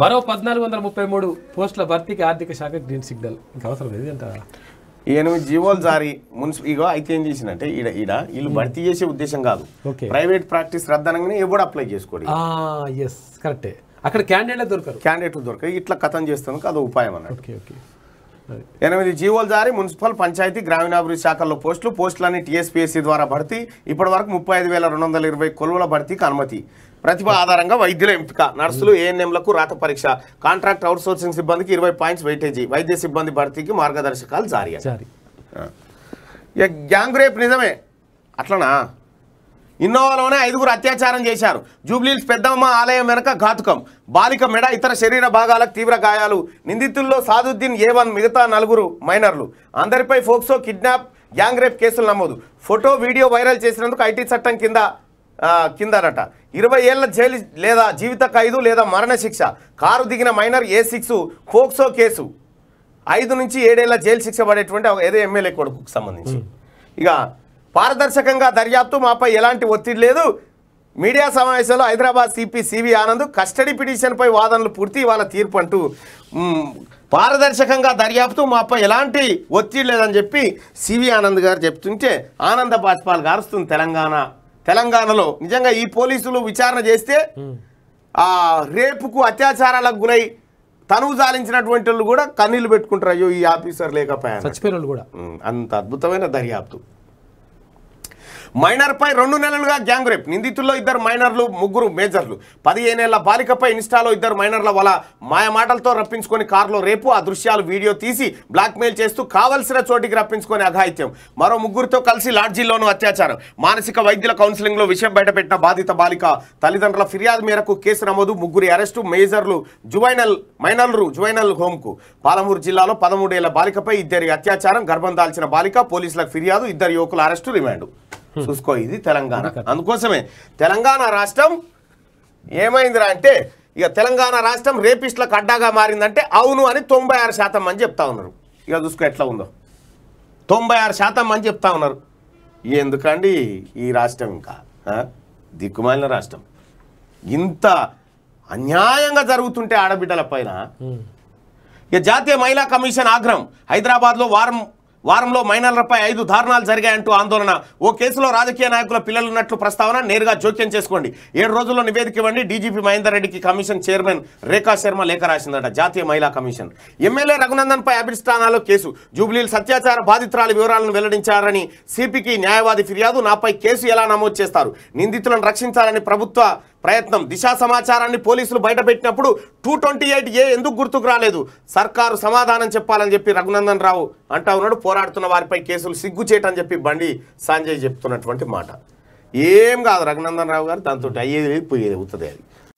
మరో పద్నాలుగు వందల ముప్పై మూడు పోస్టుల భర్తీకి ఆర్థిక శాఖ గ్రీన్ సిగ్నల్ ఇంకా అవసరం లేదు అంట ఎనిమిది జీవోలు జారి మున్సిపల్ ఇగో అయితే ఏం చేసిందంటే ఈడ ఈడ వీళ్ళు hmm. భర్తీ చేసే ఉద్దేశం కాదు ప్రైవేట్ ప్రాక్టీస్ రద్దనంగానే ఎవడు అప్లై చేసుకోడు ఎస్ కరెక్టే అక్కడ క్యాండిడేట్లు దొరకరు క్యాండిడేట్లు దొరకరు ఇట్లా కథం చేస్తాను అది ఉపాయం అన్నట్టు ఓకే ఓకే ఎనిమిది జీవోలు జారి మున్సిపల్ పంచాయతీ గ్రామీణాభివృద్ధి శాఖల్లో పోస్టులు పోస్టులన్నీ టీఎస్పీఎస్సీ ద్వారా భర్తీ ఇప్పటి వరకు ముప్పై ఐదు వేల రెండు వందల ఇరవై కొలువుల భర్తీకి అనుమతి ప్రతిభ ఆధారంగా వైద్యుల ఎంపిక నర్సులు ఏఎన్ఎంలకు రాత పరీక్ష కాంట్రాక్ట్ అవుట్ సోర్సింగ్ సిబ్బందికి ఇరవై పాయింట్స్ వెయిటేజీ వైద్య సిబ్బంది భర్తీకి మార్గదర్శకాలు జారీ జారీ గ్యాంగ్ రేప్ నిజమే అట్లనా ఇన్నోవాలోనే ఐదుగురు అత్యాచారం చేశారు జూబ్లీల్స్ పెద్దమ్మ ఆలయం వెనక ఘాతుకం బాలిక మెడ ఇతర శరీర భాగాలకు తీవ్ర గాయాలు నిందితుల్లో సాదుద్దీన్ ఏవన్ మిగతా నలుగురు మైనర్లు అందరిపై ఫోక్సో కిడ్నాప్ గ్యాంగ్ రేప్ కేసులు నమోదు ఫోటో వీడియో వైరల్ చేసినందుకు ఐటీ చట్టం కింద కిందనట ఇరవై ఏళ్ల జైలు లేదా జీవిత ఖైదు లేదా మరణశిక్ష కారు దిగిన minor A six POCSO case ఐదు నుంచి ఏడేళ్ల జైలు శిక్ష పడేటువంటి ఏదో ఎమ్మెల్యే కొడుకు సంబంధించి ఇక పారదర్శకంగా దర్యాప్తు మాపై ఎలాంటి ఒత్తిడి లేదు మీడియా సమావేశంలో Hyderabad CP CV Anand custody పిటిషన్పై వాదనలు పూర్తి ఇవాళ తీర్పు అంటూ పారదర్శకంగా దర్యాప్తు మాపై ఎలాంటి ఒత్తిడి లేదని చెప్పి సివి ఆనంద్ గారు చెప్తుంటే ఆనంద బాజ్పాల్ గారుస్తుంది తెలంగాణ తెలంగాణలో నిజంగా ఈ పోలీసులు విచారణ చేస్తే ఆ రేపుకు అత్యాచారాలకు గురై తనువు జాలించినటువంటి వాళ్ళు కూడా కన్నీళ్ళు పెట్టుకుంటారు అయ్యో ఈ ఆఫీసర్ లేకపోయారు కూడా అంత అద్భుతమైన దర్యాప్తు మైనర్పై రెండు నెలలుగా గ్యాంగ్ రేప్ నిందితుల్లో ఇద్దరు మైనర్లు ముగ్గురు మేజర్లు పదిహేనేళ్ల బాలికపై ఇన్స్టాలో ఇద్దరు మైనర్ల వల్ల మాటలతో రప్పించుకొని కారులో రేపు ఆ దృశ్యాలు వీడియో తీసి బ్లాక్మెయిల్ చేస్తూ కావలసిన చోటికి రప్పించుకొని అఘాయిత్యం మరో ముగ్గురితో కలిసి లాడ్జీల్లోనూ అత్యాచారం మానసిక వైద్యుల కౌన్సిలింగ్లో విషయం బయటపెట్టిన బాధిత బాలిక తల్లిదండ్రుల ఫిర్యాదు మేరకు కేసు నమోదు ముగ్గురి అరెస్టు మేజర్లు జువైనల్ మైనర్లు జువైనల్ హోంకు పాలమూరు జిల్లాలో పదమూడేళ్ల బాలికపై ఇద్దరి అత్యాచారం గర్భం దాల్చిన బాలిక పోలీసులకు ఫిర్యాదు ఇద్దరు యువకుల అరెస్టు రిమాండ్ చూసుకో ఇది తెలంగాణ అందుకోసమే తెలంగాణ రాష్ట్రం ఏమైందిరా అంటే ఇక తెలంగాణ రాష్ట్రం రేపిస్టులకు అడ్డాగా మారిందంటే అవును అని తొంభై ఆరు శాతం మంది చెప్తా ఉన్నారు ఇక చూసుకో ఎట్లా ఉందో తొంభై ఆరు శాతం మంది చెప్తా ఉన్నారు ఎందుకండి ఈ రాష్ట్రం ఇంకా దిక్కుమాలిన రాష్ట్రం ఇంత అన్యాయంగా జరుగుతుంటే ఆడబిడ్డల పైన ఇక జాతీయ మహిళా కమిషన్ ఆగ్రహం హైదరాబాద్లో వారం వారంలో మైనర్లపై ఐదు దారుణాలు జరిగాయంటూ ఆందోళన ఓ కేసులో రాజకీయ నాయకుల పిల్లలు ఉన్నట్లు ప్రస్తావన నేరుగా జోక్యం చేసుకోండి ఏడు రోజుల్లో నివేదిక ఇవ్వండి డీజీపీ మహేందర్ రెడ్డికి కమిషన్ చైర్మన్ రేఖా శర్మ లేఖ రాసిందట జాతీయ మహిళా కమిషన్ ఎమ్మెల్యే రఘునందన్పై అభిష్టానాలో కేసు జూబ్లీలు సత్యాచార బాధితురాల వివరాలను వెల్లడించారని సిపికి న్యాయవాది ఫిర్యాదు నాపై కేసు ఎలా నమోదు చేస్తారు నిందితులను రక్షించాలని ప్రభుత్వ ప్రయత్నం దిశ సమాచారాన్ని పోలీసులు బయటపెట్టినప్పుడు టూ ట్వంటీ ఎయిట్ ఏ ఎందుకు గుర్తుకు రాలేదు సర్కారు సమాధానం చెప్పాలని చెప్పి రఘునందన్ రావు అంటా ఉన్నాడు పోరాడుతున్న వారిపై కేసులు సిగ్గు చేయటని చెప్పి బండి సంజయ్ చెప్తున్నటువంటి మాట ఏం కాదు రఘునందన్ రావు గారు దాంతో అయ్యేది లేదు పోయేది అవుతుంది అది